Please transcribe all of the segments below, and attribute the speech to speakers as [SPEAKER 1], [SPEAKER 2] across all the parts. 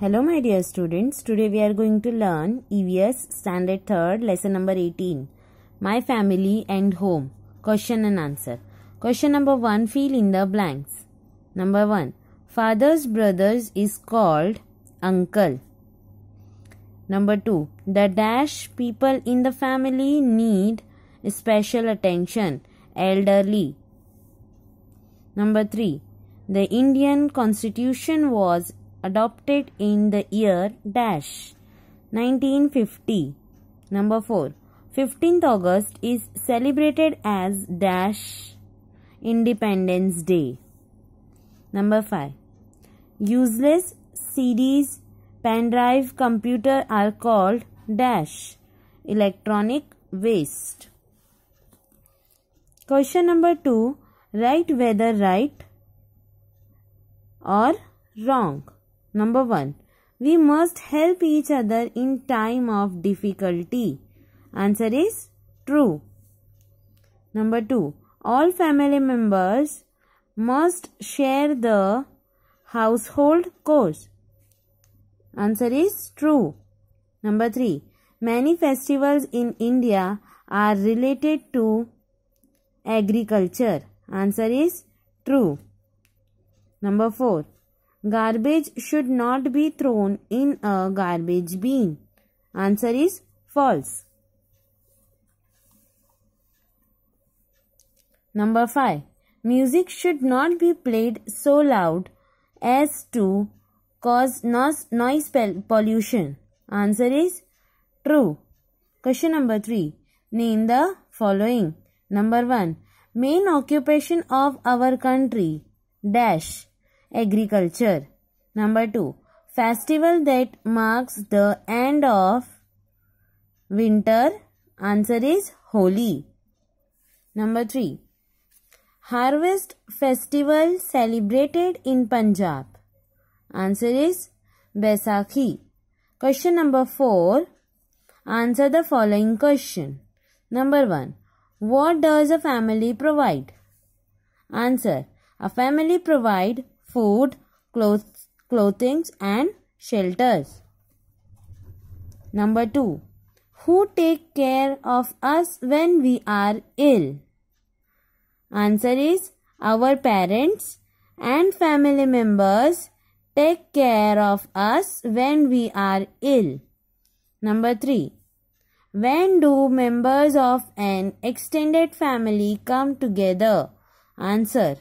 [SPEAKER 1] Hello my dear students, today we are going to learn EVS Standard 3rd lesson number 18. My family and home. Question and answer. Question number 1 fill in the blanks. Number 1. Father's brothers is called uncle. Number 2. The dash people in the family need special attention. Elderly. Number 3. The Indian constitution was adopted in the year dash 1950. Number 4. 15th August is celebrated as dash Independence Day. Number 5. Useless CDs, pen drive, computer are called dash electronic waste. Question number 2. Right whether right or wrong. Number 1. We must help each other in time of difficulty. Answer is true. Number 2. All family members must share the household chores. Answer is true. Number 3. Many festivals in India are related to agriculture. Answer is true. Number 4. Garbage should not be thrown in a garbage bin. Answer is false. Number 5. Music should not be played so loud as to cause noise pollution. Answer is true. Question number 3. Name the following. Number 1. Main occupation of our country. Dash agriculture. Number 2. Festival that marks the end of winter. Answer is Holi. Number 3. Harvest festival celebrated in Punjab. Answer is Baisakhi. Question number 4. Answer the following question. Number 1. What does a family provide? Answer. A family provide food, clothes, clothing and shelters. Number 2. Who take care of us when we are ill? Answer is our parents and family members take care of us when we are ill. Number 3. When do members of an extended family come together? Answer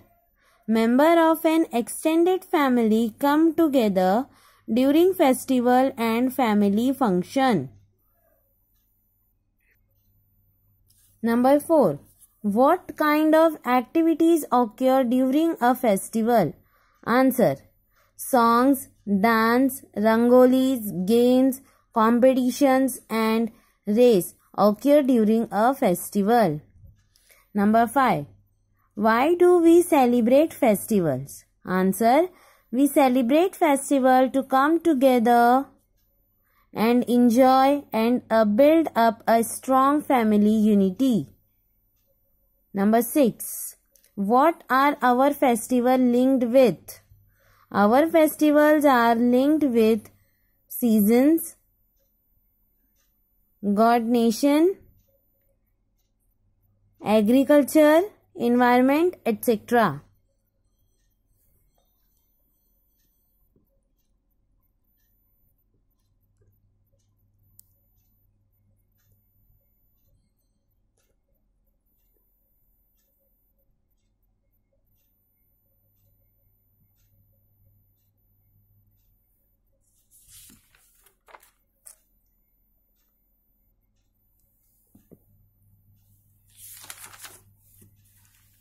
[SPEAKER 1] member of an extended family come together during festival and family function. Number 4. What kind of activities occur during a festival? Answer. Songs, dance, rangolis, games, competitions and race occur during a festival. Number 5. Why do we celebrate festivals? Answer. We celebrate festival to come together and enjoy and uh, build up a strong family unity. Number 6. What are our festival linked with? Our festivals are linked with seasons, God nation, agriculture, environment, etc.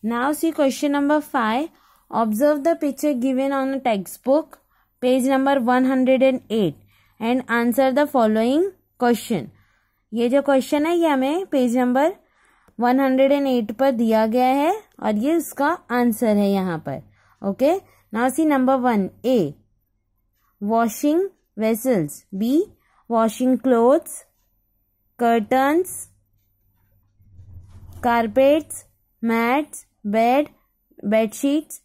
[SPEAKER 1] Now see question number 5. Observe the picture given on the textbook page number 108 and answer the following question. ये जो question है ये हमें page number 108 पर दिया गया है और ये उसका आंसर है यहाँ पर okay now C number one A washing vessels B washing clothes curtains carpets mats bed, bed sheets,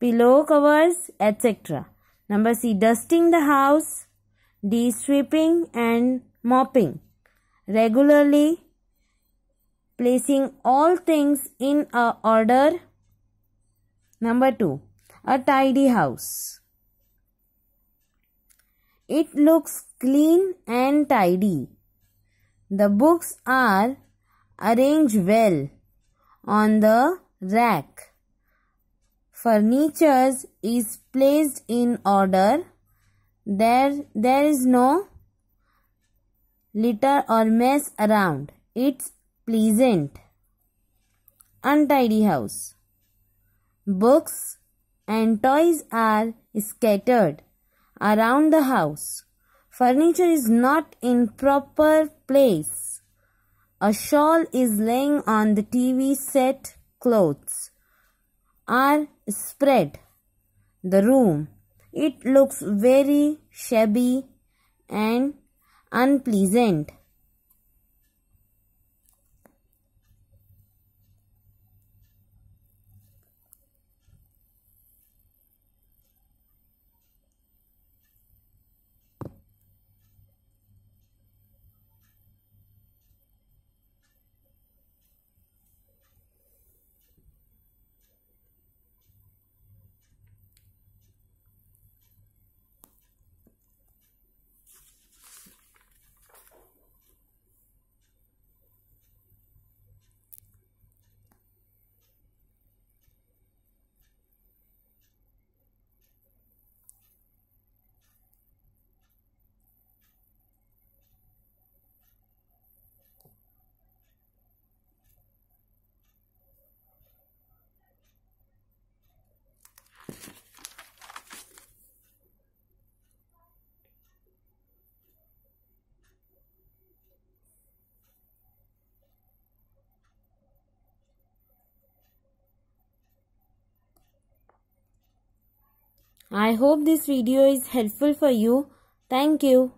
[SPEAKER 1] pillow covers, etc. Number C. Dusting the house. D. Sweeping and mopping. Regularly placing all things in a order. Number 2. A tidy house. It looks clean and tidy. The books are arranged well on the rack. Furniture is placed in order. There, there is no litter or mess around. It's pleasant. Untidy house. Books and toys are scattered around the house. Furniture is not in proper place. A shawl is laying on the TV set clothes are spread. The room, it looks very shabby and unpleasant. I hope this video is helpful for you. Thank you.